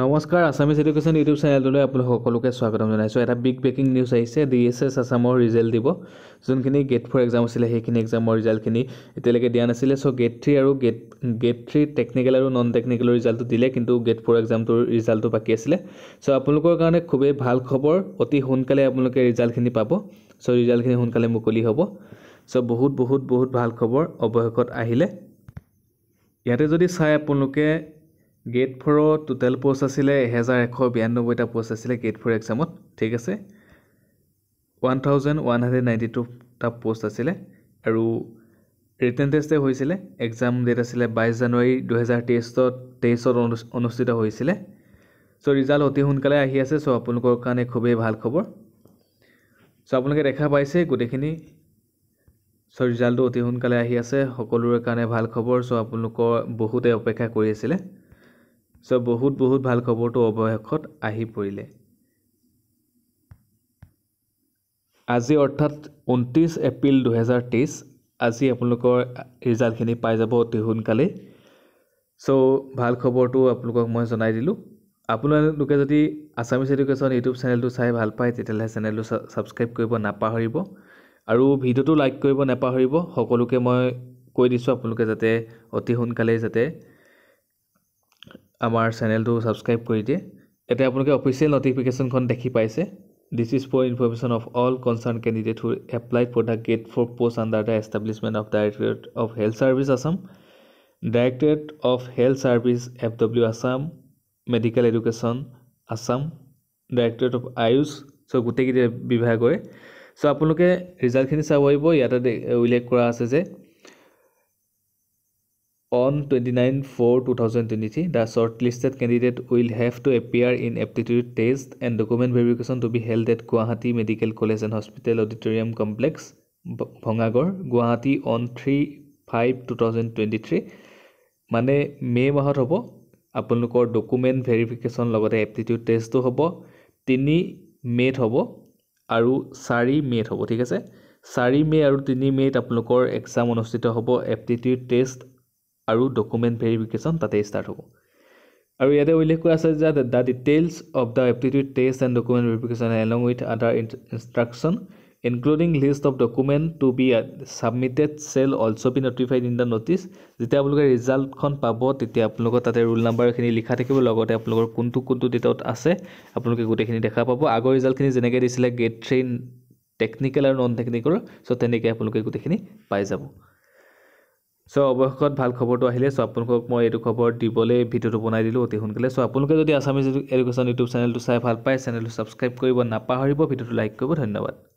নমস্কাৰ Assamese education YouTube চেনেলটোলৈ আপোনালোক সকলোকে স্বাগতম জনাইছোঁ এটা বিগ ব্ৰেকিং নিউজ আহিছে ডি এছ এছ আছামৰ ৰিজাল্ট দিব যোনখিনি গেট ফ'ৰ এক্সাম আছিলে সেইখিনি এক্সামৰ ৰিজাল্টখিনি এতিয়ালৈকে দিয়া নাছিলে চ' গেট থ্ৰী আৰু গেট গেট থ্ৰী টেকনিকেল আৰু নন টেকনিকেলৰ ৰিজাল্টটো দিলে কিন্তু গেট ফ'ৰ এক্সামটোৰ ৰিজাল্টটো বাকী আছিলে চ' আপোনালোকৰ কাৰণে খুবেই ভাল খবৰ অতি সোনকালে আপোনালোকে ৰিজাল্টখিনি পাব চ' ৰিজাল্টখিনি সোনকালে মুকলি হ'ব চ' বহুত বহুত বহুত ভাল খবৰ অৱশেষত আহিলে ইয়াতে যদি চাই আপোনালোকে গেট ফ'ৰৰ টোটেল প'ষ্ট আছিলে এহেজাৰ এশ বিৰান্নব্বৈটা প'ষ্ট আছিলে গেট ফ'ৰ এক্সামত ঠিক আছে one thousand one hundred ninety টুটা প'ষ্ট আছিলে আৰু ৰিটাৰ্ণ টেষ্টেই হৈছিলে এক্সাম ডেট আছিলে বাইছ জানুৱাৰী দুহেজাৰ তেইছত তেইছত অনু অনুষ্ঠিত হৈছিলে চ' ৰিজাল্ট অতি সোনকালে আহি আছে চ' আপোনালোকৰ কাৰণে খুবেই ভাল খবৰ চ' আপোনালোকে দেখা পাইছেই গোটেইখিনি চ' ৰিজাল্টটো অতি সোনকালে আহি আছে সকলোৰে কাৰণে ভাল খবৰ চ' আপোনালোকৰ বহুতে অপেক্ষা কৰি আছিলে চ' বহুত বহুত ভাল খবৰটো অৱশেষত আহি পৰিলে আজি অৰ্থাৎ ঊনত্ৰিছ এপ্ৰিল দুহেজাৰ তেইছ আজি আপোনালোকৰ ৰিজাল্টখিনি পাই যাব অতি সোনকালেই চ' ভাল খবৰটো আপোনালোকক মই জনাই দিলোঁ আপোনালোকে যদি আছামিছ এডুকেশ্যন ইউটিউব চেনেলটো চাই ভাল পায় তেতিয়াহ'লে চেনেলটো ছাবস্ক্ৰাইব কৰিব নাপাহৰিব আৰু ভিডিঅ'টো লাইক কৰিব নাপাহৰিব সকলোকে মই কৈ দিছোঁ আপোনালোকে যাতে অতি সোনকালেই যাতে আমাৰ চেনেলটো ছাবস্ক্ৰাইব কৰি দিয়ে এতিয়া আপোনালোকে অফিচিয়েল নটিফিকেশ্যনখন দেখি পাইছে this is for information of all concern candidate who applied for the grade four post under the establishment of directorate of health service Assam directorate of health service F W Assam medical education Assam directorate of AYUSH so' গোটেইকেইটা বিভাগৰে চ' আপোনালোকে ৰিজাল্টখিনি চাব পাৰিব ইয়াতে উল্লেখ কৰা আছে যে On 29-4-2023, the shortlisted candidate will have to appear in aptitude test and document verification to be held at Guwahati Medical College and Hospital Auditorium Complex, Bhongagor, Guwahati on 3-5-2023. মানে মে মাহত হ'ব আপোনালোকৰ ডকুমেণ্ট ভেৰিফিকেশ্যন লগতে এপ্টিটিউড টেষ্টো হ'ব তিনি মে'ত হ'ব আৰু চাৰি মে'ত হ'ব ঠিক আছে চাৰি মে' আৰু তিনি মে'ত আপোনালোকৰ এক্সাম অনুষ্ঠিত হ'ব এপ্টিটিউড টেষ্ট আৰু ডকুমেণ্ট ভেৰিফিকেশ্যন তাতে ষ্টাৰ্ট হ'ব আৰু ইয়াতে উল্লেখ কৰা আছে যে the details of the aptitude test and document verification along with other instruction including list of document to be submitted shall also' be notified in the notice যেতিয়া আপোনালোকে ৰিজাল্টখন পাব তেতিয়া আপোনালোকৰ তাতে ৰোল নাম্বাৰখিনি লিখা থাকিব লগতে আপোনালোকৰ কোনটো কোনটো ডেটত আছে আপোনালোকে গোটেইখিনি দেখা পাব আগৰ ৰিজাল্টখিনি যেনেকৈ দিছিলে গ্ৰেড থ্ৰীন টেকনিকেল আৰু নন টেকনিকেল চ' তেনেকৈ আপোনালোকে গোটেইখিনি পাই যাব চ' অৱশেষত ভাল খবৰটো আহিলে চ' আপোনালোকক মই এইটো খবৰ দিবলৈ ভিডিঅ'টো বনাই দিলোঁ অতি সোনকালে চ' আপোনালোকে যদি আছামিজ এডুকেশ্যন ইউটিউব চেনেলটো চাই ভাল পায় চেনেলটো ছাবস্ক্ৰাইব কৰিব নাপাহৰিব ভিডিঅ'টো লাইক কৰিব ধন্যবাদ